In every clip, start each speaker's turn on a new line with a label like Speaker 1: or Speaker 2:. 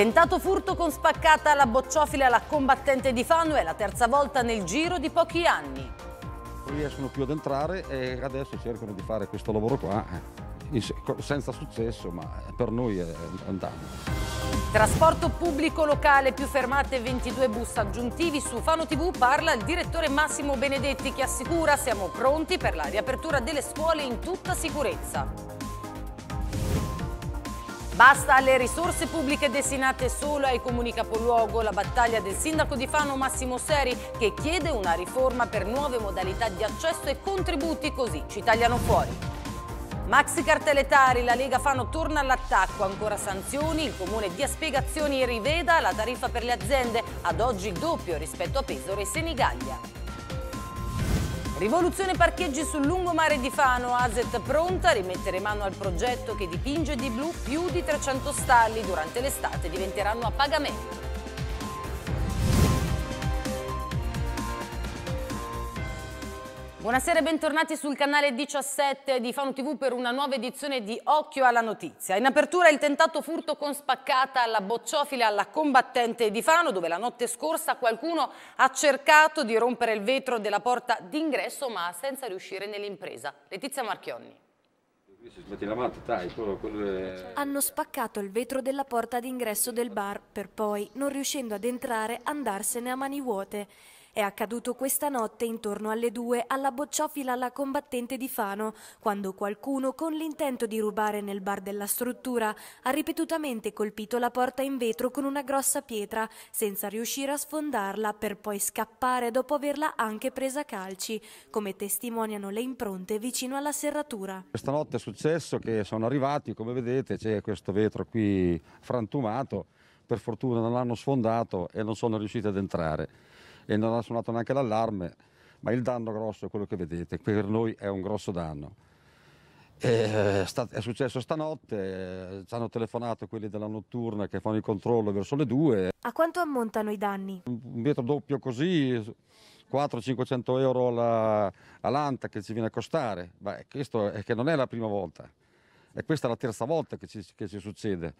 Speaker 1: Tentato furto con spaccata alla bocciofila la combattente di Fano è la terza volta nel giro di pochi anni.
Speaker 2: Non riescono più ad entrare e adesso cercano di fare questo lavoro qua eh, senza successo, ma eh, per noi è un danno.
Speaker 1: Trasporto pubblico locale, più fermate 22 bus aggiuntivi. Su Fano TV parla il direttore Massimo Benedetti che assicura siamo pronti per la riapertura delle scuole in tutta sicurezza. Basta alle risorse pubbliche destinate solo ai comuni capoluogo, la battaglia del sindaco di Fano Massimo Seri che chiede una riforma per nuove modalità di accesso e contributi così ci tagliano fuori. Maxi cartelletari, la Lega Fano torna all'attacco, ancora sanzioni, il comune dia spiegazioni e riveda la tariffa per le aziende, ad oggi doppio rispetto a Pesaro e Senigallia. Rivoluzione parcheggi sul lungomare di Fano, Azet pronta a rimettere mano al progetto che dipinge di blu più di 300 stalli durante l'estate diventeranno a pagamento. Buonasera e bentornati sul canale 17 di Fano TV per una nuova edizione di Occhio alla Notizia. In apertura il tentato furto con spaccata alla bocciofila alla combattente di Fano dove la notte scorsa qualcuno ha cercato di rompere il vetro della porta d'ingresso ma senza riuscire nell'impresa. Letizia Marchionni.
Speaker 3: Hanno spaccato il vetro della porta d'ingresso del bar per poi, non riuscendo ad entrare, andarsene a mani vuote. È accaduto questa notte intorno alle due alla bocciofila alla combattente di Fano, quando qualcuno con l'intento di rubare nel bar della struttura ha ripetutamente colpito la porta in vetro con una grossa pietra senza riuscire a sfondarla per poi scappare dopo averla anche presa a calci, come testimoniano le impronte vicino alla serratura.
Speaker 2: Questa notte è successo che sono arrivati, come vedete c'è questo vetro qui frantumato, per fortuna non l'hanno sfondato e non sono riusciti ad entrare e non ha suonato neanche l'allarme, ma il danno grosso è quello che vedete, per noi è un grosso danno. E, eh, è successo stanotte, eh, ci hanno telefonato quelli della notturna che fanno il controllo verso le 2.
Speaker 3: A quanto ammontano i danni?
Speaker 2: Un vetro doppio così, 400-500 euro alla, all'anta che ci viene a costare, ma questo è che non è la prima volta, e questa è la terza volta che ci, che ci succede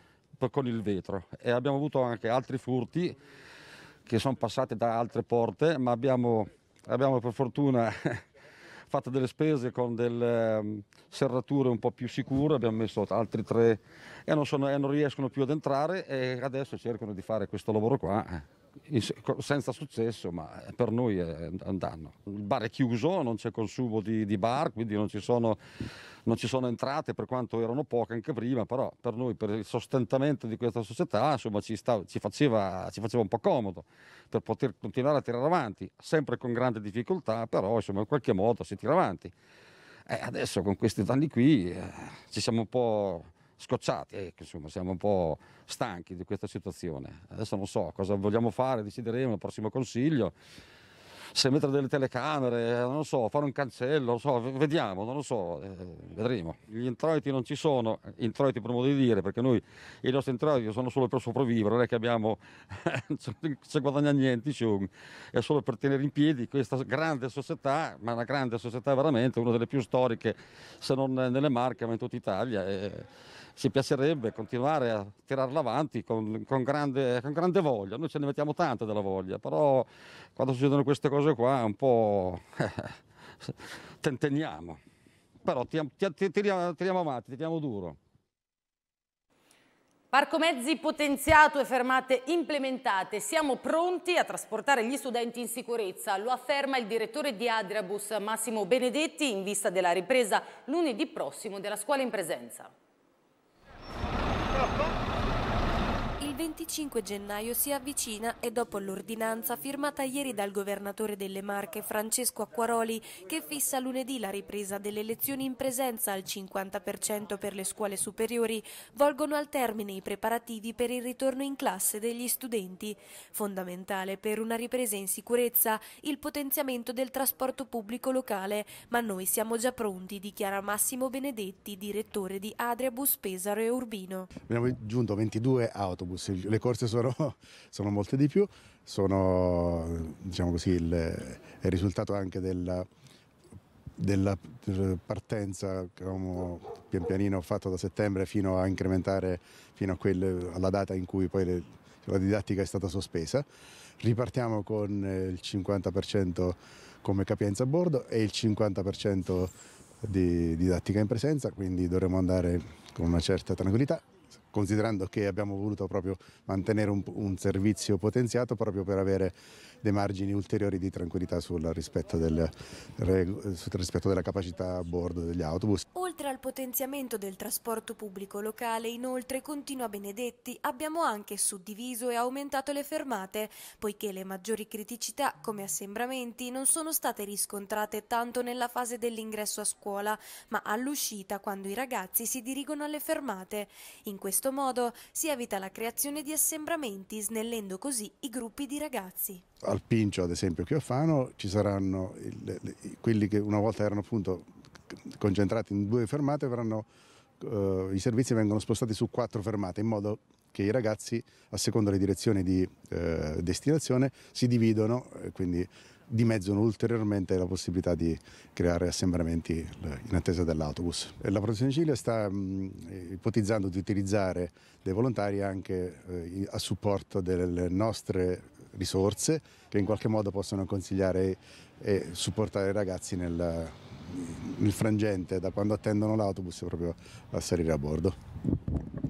Speaker 2: con il vetro e abbiamo avuto anche altri furti che sono passate da altre porte, ma abbiamo, abbiamo per fortuna fatto delle spese con delle ehm, serrature un po' più sicure, abbiamo messo altri tre e non, sono, e non riescono più ad entrare e adesso cercano di fare questo lavoro qua. Eh senza successo, ma eh, per noi è un danno. Il bar è chiuso, non c'è consumo di, di bar, quindi non ci, sono, non ci, sono, entrate per quanto erano poche anche prima, però per noi, per il sostentamento di questa società, insomma, ci, sta, ci, faceva, ci, faceva, un po' comodo per poter continuare a tirare avanti, sempre con grande difficoltà, però insomma, in qualche modo si tira avanti. E eh, adesso con questi danni qui eh, ci siamo un po' scocciati, eh, insomma siamo un po' stanchi di questa situazione. Adesso non so cosa vogliamo fare, decideremo al prossimo consiglio, se mettere delle telecamere, eh, non so, fare un cancello, non so, vediamo, non lo so, eh, vedremo. Gli introiti non ci sono, eh, introiti per modo di dire, perché noi i nostri introiti sono solo per sopravvivere, non è che abbiamo, non si guadagna niente, diciamo. è solo per tenere in piedi questa grande società, ma una grande società veramente, una delle più storiche, se non nelle Marche, ma in tutta Italia. E, eh, ci piacerebbe continuare a tirarla avanti con, con, grande, con grande voglia. Noi ce ne mettiamo tante della voglia, però quando succedono queste cose qua un po' tentenniamo. Però tiriamo, tiriamo avanti, tiriamo duro.
Speaker 1: Parco mezzi potenziato e fermate implementate. Siamo pronti a trasportare gli studenti in sicurezza. Lo afferma il direttore di Adriabus Massimo Benedetti in vista della ripresa lunedì prossimo della scuola in presenza.
Speaker 3: Go, go. 25 gennaio si avvicina e dopo l'ordinanza firmata ieri dal governatore delle Marche Francesco Acquaroli che fissa lunedì la ripresa delle lezioni in presenza al 50% per le scuole superiori, volgono al termine i preparativi per il ritorno in classe degli studenti. Fondamentale per una ripresa in sicurezza il potenziamento del trasporto pubblico locale, ma noi siamo già pronti, dichiara Massimo Benedetti, direttore di Adriabus Pesaro e Urbino.
Speaker 4: Abbiamo aggiunto 22 autobus corse, le corse sono, sono molte di più, sono diciamo così, il, il, risultato anche della, della eh, partenza che abbiamo pian pianino fatto da settembre fino a incrementare fino a quelle, alla data in cui poi le, la didattica è stata sospesa. Ripartiamo con eh, il 50% come capienza a bordo e il 50% di didattica in presenza, quindi dovremo andare con una certa tranquillità considerando che abbiamo voluto proprio mantenere un, un servizio potenziato proprio per avere dei margini ulteriori di tranquillità sul rispetto, del, sul rispetto della capacità a bordo degli autobus.
Speaker 3: Oltre al potenziamento del trasporto pubblico locale, inoltre, continua Benedetti, abbiamo anche suddiviso e aumentato le fermate, poiché le maggiori criticità, come assembramenti, non sono state riscontrate tanto nella fase dell'ingresso a scuola, ma all'uscita quando i ragazzi si dirigono alle fermate. In questo modo si evita la creazione di assembramenti, snellendo così i gruppi di ragazzi
Speaker 4: al Pincio, ad esempio, qui a Fano, ci saranno il, le, quelli che una volta erano appunto concentrati in due fermate, verranno, eh, i servizi vengono spostati su quattro fermate, in modo che i ragazzi, a seconda delle direzioni di eh, destinazione, si dividono e quindi dimezzano ulteriormente la possibilità di creare assembramenti in attesa dell'autobus. La Protezione Civile sta mh, mm, ipotizzando di utilizzare dei volontari anche eh, a supporto delle nostre risorse che in qualche modo possono consigliare e supportare i ragazzi nel, nel frangente da quando attendono l'autobus proprio a salire a bordo.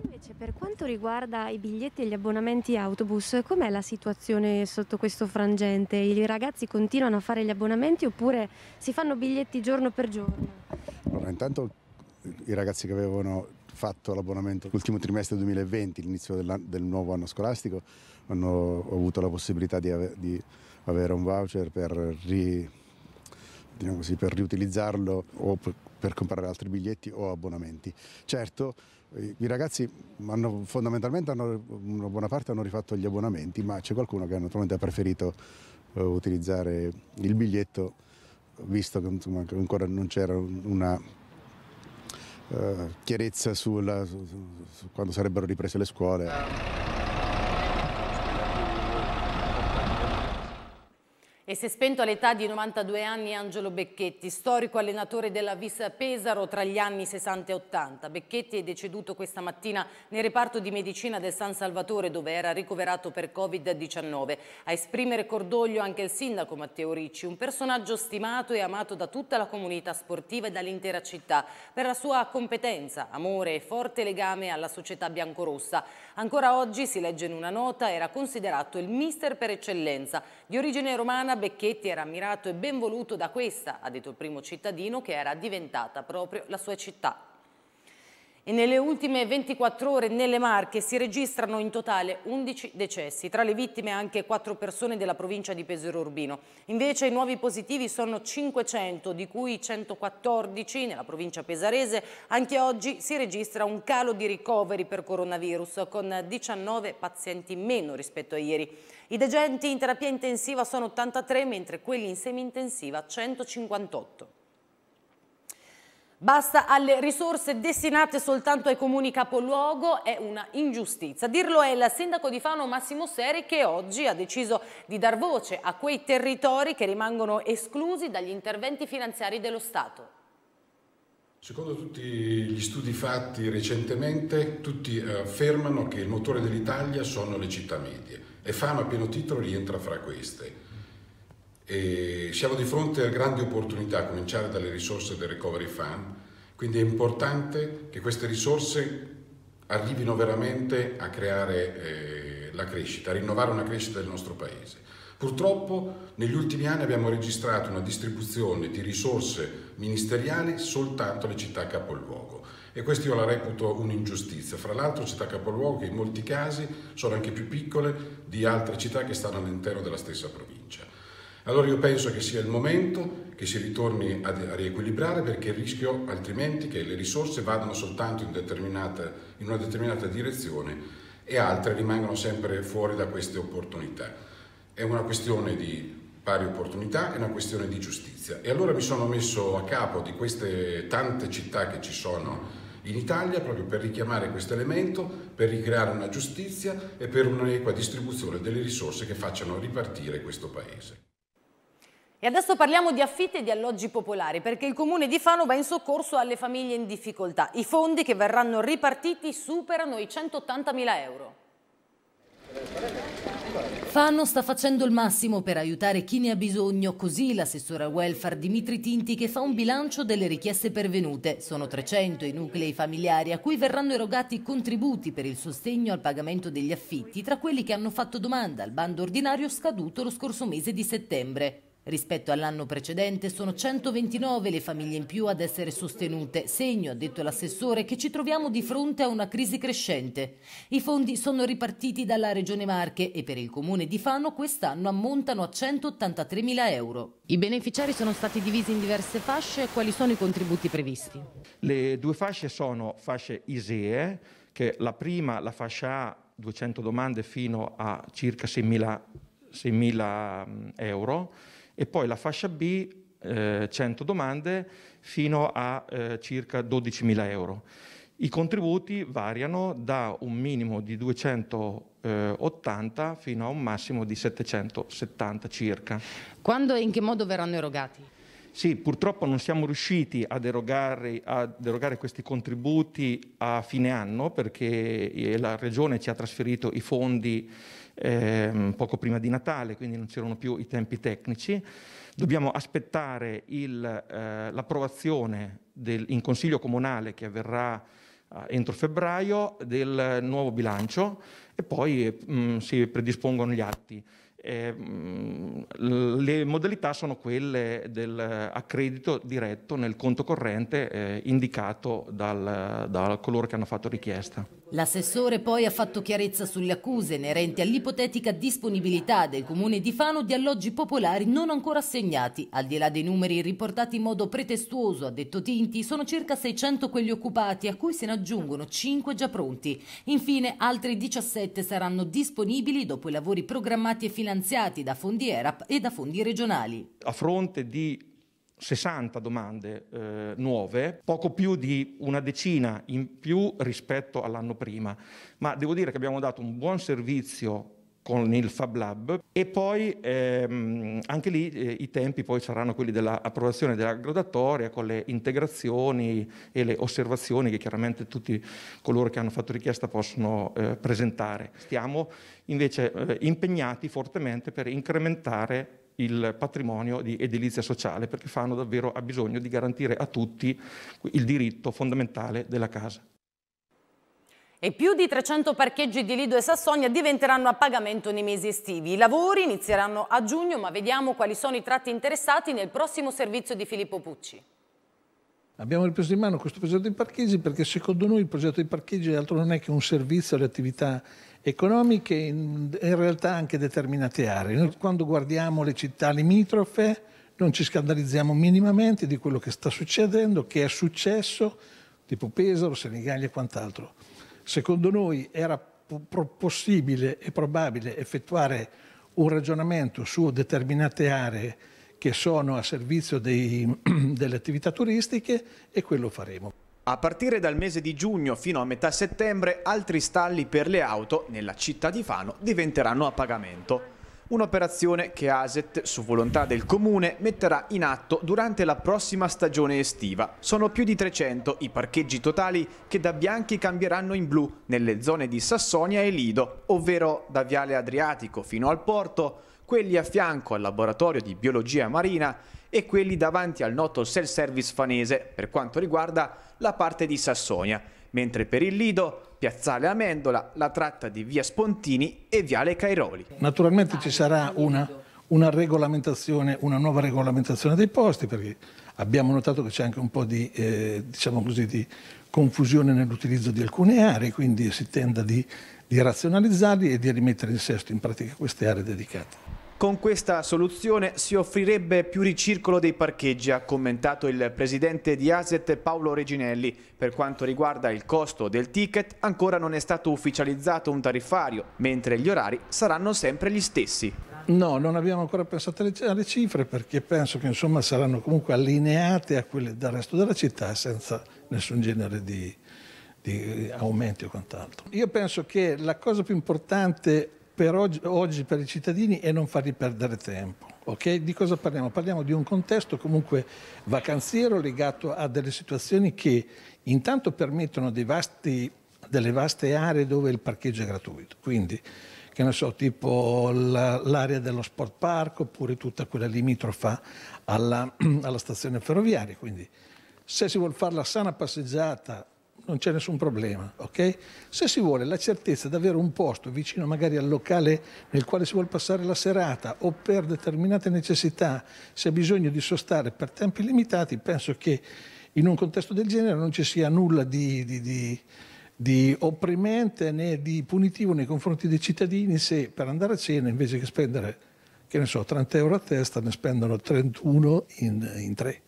Speaker 3: Invece per quanto riguarda i biglietti e gli abbonamenti autobus, com'è la situazione sotto questo frangente? I ragazzi continuano a fare gli abbonamenti oppure si fanno biglietti giorno per giorno?
Speaker 4: Allora, intanto i ragazzi che avevano fatto l'abbonamento l'ultimo trimestre 2020, l'inizio del nuovo anno scolastico, hanno avuto la possibilità di, ave di avere un voucher per, ri diciamo così, per riutilizzarlo o per, per comprare altri biglietti o abbonamenti. Certo, i ragazzi hanno, fondamentalmente hanno, una buona parte hanno rifatto gli abbonamenti, ma c'è qualcuno che naturalmente ha preferito eh, utilizzare il biglietto visto che insomma, ancora non c'era una eh, chiarezza sulla, su, su, su quando sarebbero riprese le scuole.
Speaker 1: E si è spento all'età di 92 anni Angelo Becchetti, storico allenatore della Vis Pesaro tra gli anni 60 e 80. Becchetti è deceduto questa mattina nel reparto di medicina del San Salvatore dove era ricoverato per Covid-19. A esprimere cordoglio anche il sindaco Matteo Ricci, un personaggio stimato e amato da tutta la comunità sportiva e dall'intera città per la sua competenza, amore e forte legame alla società biancorossa. Ancora oggi, si legge in una nota, era considerato il mister per eccellenza. Di origine romana, Becchetti era ammirato e ben voluto da questa, ha detto il primo cittadino, che era diventata proprio la sua città e nelle ultime 24 ore nelle Marche si registrano in totale 11 decessi, tra le vittime anche 4 persone della provincia di Pesero Urbino. Invece i nuovi positivi sono 500, di cui 114 nella provincia pesarese. Anche oggi si registra un calo di ricoveri per coronavirus con 19 pazienti meno rispetto a ieri. I degenti in terapia intensiva sono 83, mentre quelli in semi-intensiva 158. Basta alle risorse destinate soltanto ai comuni capoluogo, è una ingiustizia. Dirlo è il sindaco di Fano Massimo Seri che oggi ha deciso di dar voce a quei territori che rimangono esclusi dagli interventi finanziari dello Stato.
Speaker 5: Secondo tutti gli studi fatti recentemente, tutti eh, affermano che il motore dell'Italia sono le città medie e Fano a pieno titolo rientra fra queste. E siamo di fronte a grandi opportunità, a cominciare dalle risorse del Recovery Fund, quindi è importante che queste risorse arrivino veramente a creare eh, la crescita, a rinnovare una crescita del nostro Paese. Purtroppo negli ultimi anni abbiamo registrato una distribuzione di risorse ministeriali soltanto alle città capoluogo e questa io la reputo un'ingiustizia. Fra l'altro città capoluogo che in molti casi sono anche più piccole di altre città che stanno all'interno della stessa provincia. Allora io penso che sia il momento che si ritorni a, riequilibrare perché il rischio altrimenti che le risorse vadano soltanto in, in una determinata direzione e altre rimangano sempre fuori da queste opportunità. È una questione di pari opportunità, è una questione di giustizia. E allora mi sono messo a capo di queste tante città che ci sono in Italia proprio per richiamare questo elemento, per ricreare una giustizia e per un'equa distribuzione delle risorse che facciano ripartire questo Paese.
Speaker 1: E adesso parliamo di affitti e di alloggi popolari perché il comune di Fano va in soccorso alle famiglie in difficoltà. I fondi che verranno ripartiti superano i 180.000 euro. Fano sta facendo il massimo per aiutare chi ne ha bisogno, così l'assessore al welfare Dimitri Tinti che fa un bilancio delle richieste pervenute. Sono 300 i nuclei familiari a cui verranno erogati contributi per il sostegno al pagamento degli affitti, tra quelli che hanno fatto domanda al bando ordinario scaduto lo scorso mese di settembre. Rispetto all'anno precedente sono 129 le famiglie in più ad essere sostenute, segno, ha detto l'assessore, che ci troviamo di fronte a una crisi crescente. I fondi sono ripartiti dalla Regione Marche e per il Comune di Fano quest'anno ammontano a 183 mila euro. I beneficiari sono stati divisi in diverse fasce, quali sono i contributi previsti?
Speaker 6: Le due fasce sono fasce ISEE, che la prima, la fascia A, 200 domande fino a circa 6.000 mm, euro, e poi la fascia B eh, 100 domande fino a eh, circa 12.000 euro. I contributi variano da un minimo di 280 fino a un massimo di 770 circa. Quando e in che modo verranno erogati? Sì, purtroppo non siamo riusciti ad erogare, ad erogare, questi contributi a fine anno perché eh, la Regione ci ha trasferito i fondi ehm, poco prima di Natale, quindi non c'erano più i tempi tecnici. Dobbiamo aspettare il, eh, l'approvazione del, in Consiglio Comunale che avverrà eh, entro febbraio del nuovo bilancio e poi mh, mm, si predispongono gli atti. Eh, le modalità sono quelle dell'accredito diretto nel conto corrente eh, indicato dal, da coloro che hanno fatto richiesta.
Speaker 1: L'assessore poi ha fatto chiarezza sulle accuse inerenti all'ipotetica disponibilità del comune di Fano di alloggi popolari non ancora assegnati. Al di là dei numeri riportati in modo pretestuoso, ha detto Tinti, sono circa 600 quelli occupati, a cui se ne aggiungono 5 già pronti. Infine, altri 17 saranno disponibili dopo i lavori programmati e finanziati finanziati da fondi ERAP e da fondi regionali.
Speaker 6: A fronte di 60 domande eh, nuove, poco più di una decina in più rispetto all'anno prima, ma devo dire che abbiamo dato un buon servizio con il Fab Lab e poi ehm, anche lì eh, i tempi poi saranno quelli dell'approvazione della gradatoria con le integrazioni e le osservazioni che chiaramente tutti coloro che hanno fatto richiesta possono eh, presentare. Stiamo invece eh, impegnati fortemente per incrementare il patrimonio di edilizia sociale perché fanno davvero ha bisogno di garantire a tutti il diritto fondamentale della casa
Speaker 1: e più di 300 parcheggi di Lido e Sassonia diventeranno a pagamento nei mesi estivi. I lavori inizieranno a giugno, ma vediamo quali sono i tratti interessati nel prossimo servizio di Filippo Pucci.
Speaker 7: Abbiamo ripreso in mano questo progetto di parcheggi perché secondo noi il progetto di parcheggi altro non è che un servizio alle attività economiche, in, in realtà anche determinate aree. Noi quando guardiamo le città limitrofe non ci scandalizziamo minimamente di quello che sta succedendo, che è successo, tipo Pesaro, Senigallia e quant'altro. Secondo noi era possibile e probabile effettuare un ragionamento su determinate aree che sono a servizio dei, delle attività turistiche e quello faremo.
Speaker 8: A partire dal mese di giugno fino a metà settembre altri stalli per le auto nella città di Fano diventeranno a pagamento. Un'operazione che ASET, su volontà del comune, metterà in atto durante la prossima stagione estiva. Sono più di 300 i parcheggi totali che da bianchi cambieranno in blu nelle zone di Sassonia e Lido, ovvero da Viale Adriatico fino al porto, quelli a fianco al laboratorio di biologia marina e quelli davanti al noto self service fanese per quanto riguarda la parte di Sassonia, mentre per il Lido Piazzale Amendola, la tratta di Via Spontini e Viale Cairoli.
Speaker 7: Naturalmente ci sarà una, una, regolamentazione, una nuova regolamentazione dei posti perché abbiamo notato che c'è anche un po' di, eh, diciamo così, di confusione nell'utilizzo di alcune aree, quindi si tende di, di razionalizzarli e di rimettere in sesto in pratica queste aree dedicate.
Speaker 8: Con questa soluzione si offrirebbe più ricircolo dei parcheggi, ha commentato il presidente di Aset Paolo Reginelli. Per quanto riguarda il costo del ticket, ancora non è stato ufficializzato un tariffario, mentre gli orari saranno sempre gli stessi.
Speaker 7: No, non abbiamo ancora pensato alle cifre perché penso che insomma, saranno comunque allineate a quelle del resto della città senza nessun genere di, di eh, aumenti o quant'altro. Io penso che la cosa più importante per oggi, oggi, per i cittadini e non farli perdere tempo. Okay? Di cosa parliamo? Parliamo di un contesto comunque vacanziero legato a delle situazioni che intanto permettono vasti, delle vaste aree dove il parcheggio è gratuito. Quindi, che ne so, tipo la, l'area dello sport park oppure tutta quella limitrofa alla, alla stazione ferroviaria. Quindi, se si vuole fare la sana passeggiata non c'è nessun problema, okay? Se si vuole la certezza di avere un posto vicino magari al locale nel quale si vuole passare la serata o per determinate necessità si ha bisogno di sostare per tempi limitati, penso che in un contesto del genere non ci sia nulla di, di, di di opprimente né di punitivo nei confronti dei cittadini se per andare a cena invece che spendere, che ne so, 30 euro a testa ne spendono 31 in, in 3.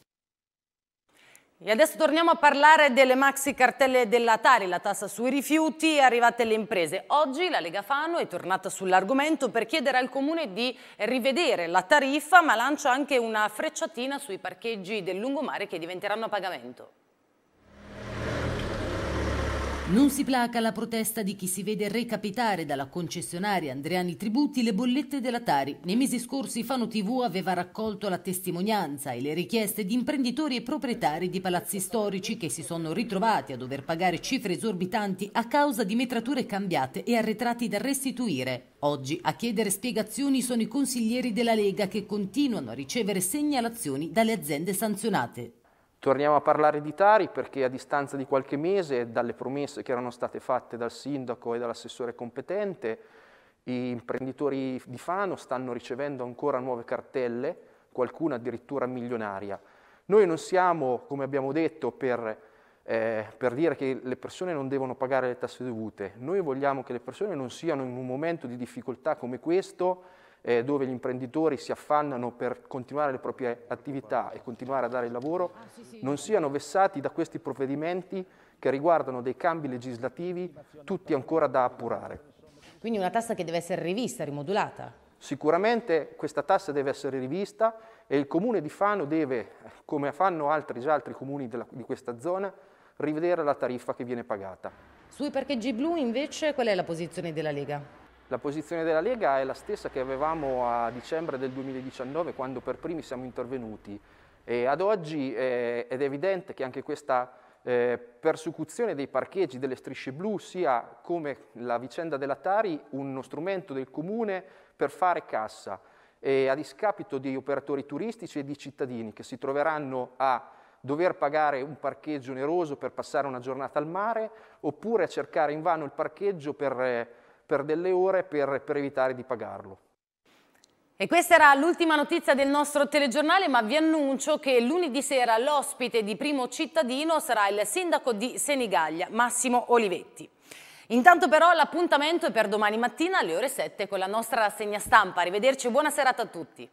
Speaker 1: E adesso torniamo a parlare delle maxi cartelle della Tari, la tassa sui rifiuti arrivate alle imprese. Oggi la Lega Fano è tornata sull'argomento per chiedere al Comune di rivedere la tariffa, ma lancia anche una frecciatina sui parcheggi del lungomare che diventeranno a pagamento. Non si placa la protesta di chi si vede recapitare dalla concessionaria Andreani Tributi le bollette della Tari. Nei mesi scorsi Fano TV aveva raccolto la testimonianza e le richieste di imprenditori e proprietari di palazzi storici che si sono ritrovati a dover pagare cifre esorbitanti a causa di metrature cambiate e arretrati da restituire. Oggi a chiedere spiegazioni sono i consiglieri della Lega che continuano a ricevere segnalazioni dalle aziende sanzionate.
Speaker 9: Torniamo a parlare di Tari perché a distanza di qualche mese dalle promesse che erano state fatte dal sindaco e dall'assessore competente, gli imprenditori di Fano stanno ricevendo ancora nuove cartelle, qualcuna addirittura milionaria. Noi non siamo, come abbiamo detto, per, eh, per dire che le persone non devono pagare le tasse dovute. Noi vogliamo che le persone non siano in un momento di difficoltà come questo eh, dove gli imprenditori si affannano per continuare le proprie attività e continuare a dare il lavoro, ah, non siano vessati da questi provvedimenti che riguardano dei cambi legislativi tutti ancora da appurare.
Speaker 1: Quindi una tassa che deve essere rivista, rimodulata?
Speaker 9: Sicuramente questa tassa deve essere rivista e il comune di Fano deve, come fanno altri, già altri comuni della, di questa zona, rivedere la tariffa che viene pagata.
Speaker 1: Sui parcheggi blu invece qual è la posizione della Lega?
Speaker 9: La posizione della Lega è la stessa che avevamo a dicembre del 2019 quando per primi siamo intervenuti e ad oggi eh, ed è evidente che anche questa eh, persecuzione dei parcheggi delle strisce blu sia come la vicenda della Tari uno strumento del comune per fare cassa e a discapito di operatori turistici e di cittadini che si troveranno a dover pagare un parcheggio oneroso per passare una giornata al mare oppure a cercare invano il parcheggio per eh, per delle ore per, per evitare di pagarlo.
Speaker 1: E questa era l'ultima notizia del nostro telegiornale, ma vi annuncio che lunedì sera l'ospite di primo cittadino sarà il sindaco di Senigallia, Massimo Olivetti. Intanto però l'appuntamento è per domani mattina alle ore 7 con la nostra rassegna stampa. Arrivederci e buona serata a tutti.